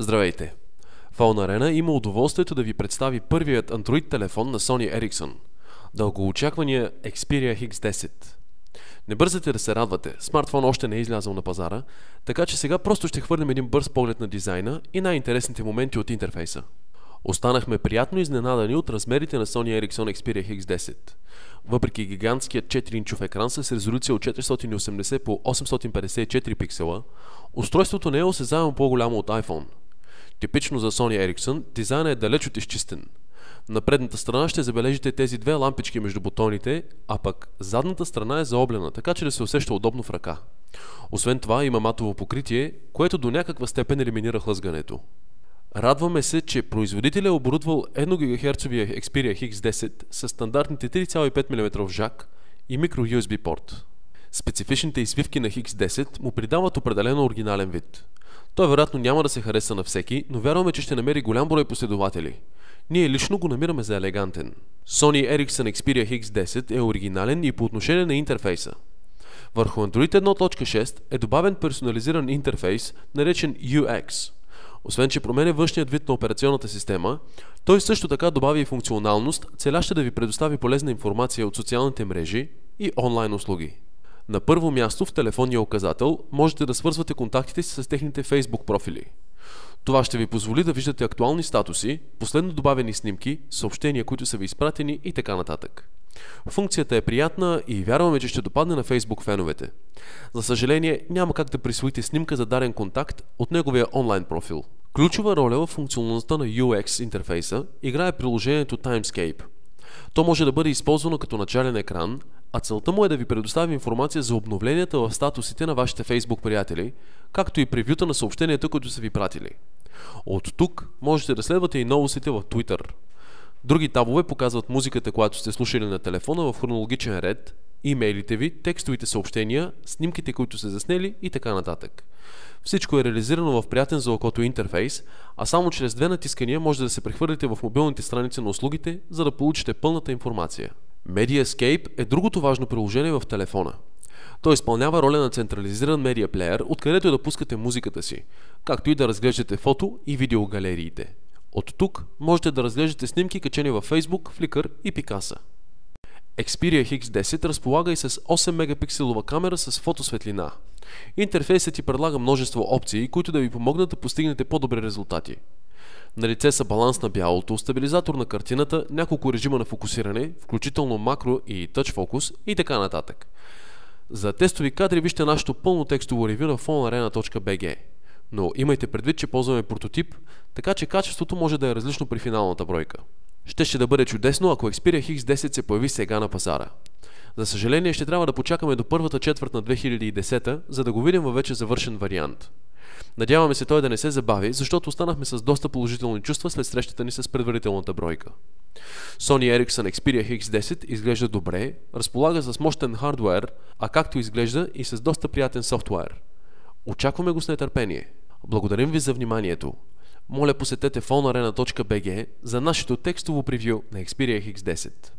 Здравейте! Phone Arena има удоволствието да ви представи първият Android телефон на Sony Ericsson. Дългоочаквания Xperia X10. Не бързате да се радвате, смартфон още не е излязъл на пазара, така че сега просто ще хвърлим един бърз поглед на дизайна и най-интересните моменти от интерфейса. Останахме приятно изненадани от размерите на Sony Ericsson Xperia X10. Въпреки гигантският 4-инчов екран с резолюция от 480 по 854 пиксела, устройството не е осезаемо по-голямо от iPhone – Типично за Sony Ericsson, дизайнът е далеч от изчистен. На предната страна ще забележите тези две лампички между бутоните, а пък задната страна е заоблена, така че да се усеща удобно в ръка. Освен това има матово покритие, което до някаква степен елиминира хлъзгането. Радваме се, че производителя е оборудвал 1 ГГц Xperia X10 с стандартните 3,5 мм жак и micro USB порт. Специфичните извивки на X10 му придават определено оригинален вид – той вероятно няма да се хареса на всеки, но вярваме, че ще намери голям брой последователи. Ние лично го намираме за елегантен. Sony Ericsson Xperia X10 е оригинален и по отношение на интерфейса. Върху Android 1.6 е добавен персонализиран интерфейс, наречен UX. Освен, че променя външният вид на операционната система, той също така добави и функционалност, целяща да ви предостави полезна информация от социалните мрежи и онлайн услуги. На първо място в телефонния указател можете да свързвате контактите си с техните Facebook профили. Това ще ви позволи да виждате актуални статуси, последно добавени снимки, съобщения, които са ви изпратени и така нататък. Функцията е приятна и вярваме, че ще допадне на Facebook феновете. За съжаление, няма как да присвоите снимка за дарен контакт от неговия онлайн профил. Ключова роля в функционалността на UX интерфейса играе приложението Timescape – то може да бъде използвано като начален екран, а целта му е да ви предостави информация за обновленията в статусите на вашите Facebook приятели, както и превюта на съобщенията, които са ви пратили. От тук можете да следвате и новостите в Twitter – Други табове показват музиката, която сте слушали на телефона в хронологичен ред, имейлите ви, текстовите съобщения, снимките, които сте заснели и така нататък. Всичко е реализирано в приятен за окото интерфейс, а само чрез две натискания може да се прехвърлите в мобилните страници на услугите, за да получите пълната информация. Mediascape е другото важно приложение в телефона. Той изпълнява роля на централизиран медиаплеер, откъдето е да пускате музиката си, както и да разглеждате фото и видеогалериите. От тук можете да разглеждате снимки качени във Facebook, Flickr и Picasa. Xperia X10 разполага и с 8 мегапикселова камера с фотосветлина. Интерфейсът ти предлага множество опции, които да ви помогнат да постигнете по-добри резултати. На лице са баланс на бялото, стабилизатор на картината, няколко режима на фокусиране, включително макро и тъч фокус и така нататък. За тестови кадри вижте нашето пълно текстово ревю на phonearena.bg но имайте предвид, че ползваме прототип, така че качеството може да е различно при финалната бройка. Ще ще да бъде чудесно, ако Xperia X10 се появи сега на пазара. За съжаление ще трябва да почакаме до първата четвърт на 2010, за да го видим във вече завършен вариант. Надяваме се той да не се забави, защото останахме с доста положителни чувства след срещата ни с предварителната бройка. Sony Ericsson Xperia X10 изглежда добре, разполага с мощен хардвер, а както изглежда и с доста приятен софтуер. Очакваме го с нетърпение. Благодарим ви за вниманието! Моля посетете fonarena.bg за нашето текстово превю на Xperia X10.